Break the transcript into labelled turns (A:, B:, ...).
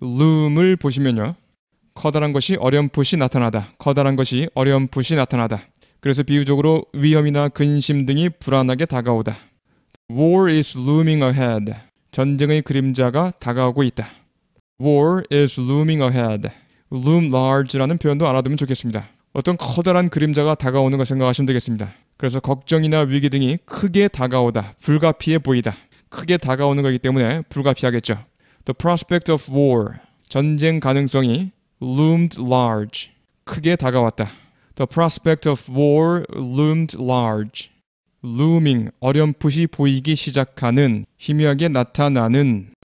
A: 룸을 보시면요. 커다란 것이 어렴풋이 나타나다. 커다란 것이 어렴풋이 나타나다. 그래서 비유적으로 위험이나 근심 등이 불안하게 다가오다. War is looming ahead. 전쟁의 그림자가 다가오고 있다. War is looming ahead. loom large라는 표현도 알아두면 좋겠습니다. 어떤 커다란 그림자가 다가오는 걸 생각하시면 되겠습니다. 그래서 걱정이나 위기 등이 크게 다가오다, 불가피해 보이다. 크게 다가오는 거기 때문에 불가피하겠죠. The prospect of war, 전쟁 가능성이 loomed large, 크게 다가왔다. The prospect of war loomed large. looming, 어렴풋이 보이기 시작하는, 희미하게 나타나는